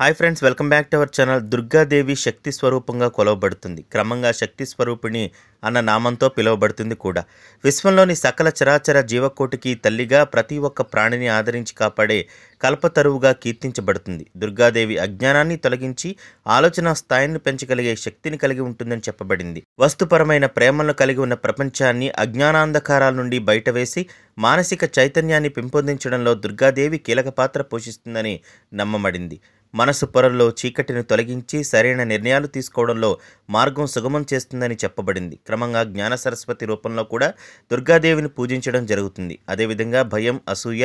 hi friends welcome back to our channel Durgadevi శక్తి స్వరూపంగా కొలవబడుతుంది క్రమంగా శక్తి స్వరూపిణి అన్న నామంతో పిలువబడుతుంది కూడా విశ్వంలోని సకల చరాచర జీవకోటికి తల్లిగా ప్రతి ఒక్క ప్రాణిని ఆదరించి కాపాడే కల్పతరువుగా కీర్తించబడుతుంది దుర్గాదేవి అజ్ఞానాన్ని తొలగించి ఆలోచన స్థాయిని పెంచగలిగే శక్తిని కలిగి ఉంటుందని చెప్పబడింది వస్తుపరమైన ప్రేమను కలిగి ఉన్న ప్రపంచాన్ని అజ్ఞానాంధకారాల నుండి బయటవేసి మానసిక చైతన్యాన్ని పెంపొందించడంలో దుర్గాదేవి కీలక పాత్ర పోషిస్తుందని నమ్మబడింది మనసు పొరల్లో చీకటిని తొలగించి సరైన నిర్ణయాలు తీసుకోవడంలో మార్గం సుగమం చేస్తుందని చెప్పబడింది క్రమంగా జ్ఞాన సరస్వతి రూపంలో కూడా దుర్గాదేవిని పూజించడం జరుగుతుంది అదేవిధంగా భయం అసూయ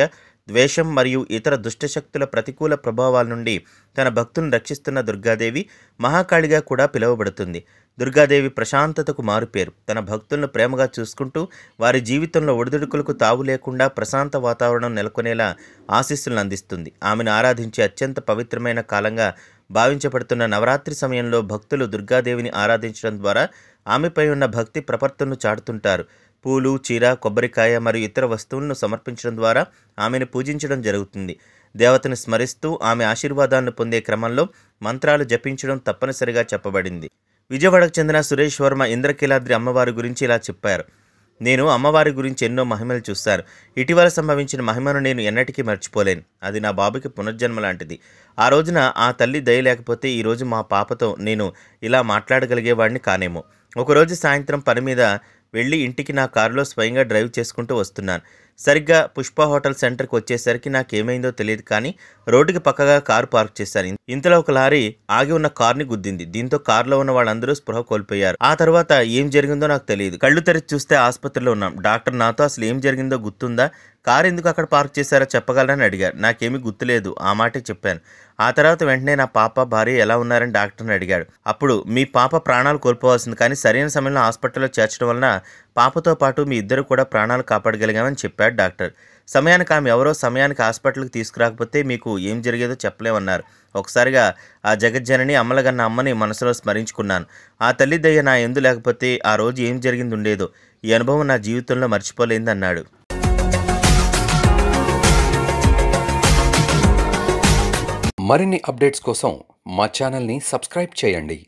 ద్వేషం మరియు ఇతర దుష్టశక్తుల ప్రతికూల ప్రభావాల నుండి తన భక్తులను రక్షిస్తున్న దుర్గాదేవి మహాకాళిగా కూడా పిలువబడుతుంది దుర్గాదేవి ప్రశాంతతకు మారుపేరు తన భక్తులను ప్రేమగా చూసుకుంటూ వారి జీవితంలో ఒడిదుడుకులకు తావు లేకుండా ప్రశాంత వాతావరణం నెలకొనేలా ఆశీస్సులను అందిస్తుంది ఆమెను ఆరాధించే అత్యంత పవిత్రమైన కాలంగా భావించబడుతున్న నవరాత్రి సమయంలో భక్తులు దుర్గాదేవిని ఆరాధించడం ద్వారా ఆమెపై ఉన్న భక్తి ప్రపర్తను చాటుతుంటారు పూలు చీర కొబ్బరికాయ మరియు ఇతర వస్తువులను సమర్పించడం ద్వారా ఆమెను పూజించడం జరుగుతుంది దేవతను స్మరిస్తూ ఆమె ఆశీర్వాదాలను పొందే క్రమంలో మంత్రాలు జపించడం తప్పనిసరిగా చెప్పబడింది విజయవాడకు చెందిన సురేష్ వర్మ ఇంద్రకీలాద్రి అమ్మవారి గురించి ఇలా చెప్పారు నేను అమ్మవారి గురించి ఎన్నో మహిమలు చూశాను ఇటీవల సంభవించిన మహిమను నేను ఎన్నటికీ మర్చిపోలేను అది నా బాబుకి పునర్జన్మ లాంటిది ఆ రోజున ఆ తల్లి దయ లేకపోతే ఈరోజు మా పాపతో నేను ఇలా మాట్లాడగలిగేవాడిని కానేమో ఒకరోజు సాయంత్రం పని మీద వెళ్ళి ఇంటికి నా కారులో స్వయంగా డ్రైవ్ చేసుకుంటూ వస్తున్నాను సరిగ్గా పుష్ప హోటల్ సెంటర్కి వచ్చేసరికి నాకేమైందో తెలియదు కానీ రోడ్డుకి పక్కగా కారు పార్క్ చేశాను ఇంతలో ఒక లారీ ఆగి ఉన్న కార్ని గుద్దింది దీంతో కారులో ఉన్న వాళ్ళందరూ స్పృహ కోల్పోయారు ఆ తర్వాత ఏం జరిగిందో నాకు తెలియదు కళ్ళు తెరిచి చూస్తే ఆసుపత్రిలో ఉన్నాం డాక్టర్ నాతో అసలు ఏం జరిగిందో గుర్తుందా కారు ఎందుకు అక్కడ పార్క్ చేశారో చెప్పగలరని అడిగారు నాకేమీ గుర్తులేదు ఆ మాటే చెప్పాను ఆ తర్వాత వెంటనే నా పాప భార్య ఎలా ఉన్నారని డాక్టర్ని అడిగాడు అప్పుడు మీ పాప ప్రాణాలు కోల్పోవాల్సింది కానీ సరైన సమయంలో హాస్పిటల్లో చేర్చడం వలన పాపతో పాటు మీ ఇద్దరు కూడా ప్రాణాలు కాపాడగలిగామని చెప్పాడు డాక్టర్ సమయానికి ఆమె ఎవరో సమయానికి హాస్పిటల్కి తీసుకురాకపోతే మీకు ఏం జరిగేదో చెప్పలేమన్నారు ఒకసారిగా ఆ జగజ్జనని అమ్మలగన్న అమ్మని మనసులో స్మరించుకున్నాను ఆ తల్లి దయ్య నా ఎందు లేకపోతే ఆ రోజు ఏం జరిగింది ఉండేదో ఈ అనుభవం నా జీవితంలో మర్చిపోలేదన్నాడు మరిన్ని అప్డేట్స్ కోసం మా ఛానల్ని సబ్స్క్రైబ్ చేయండి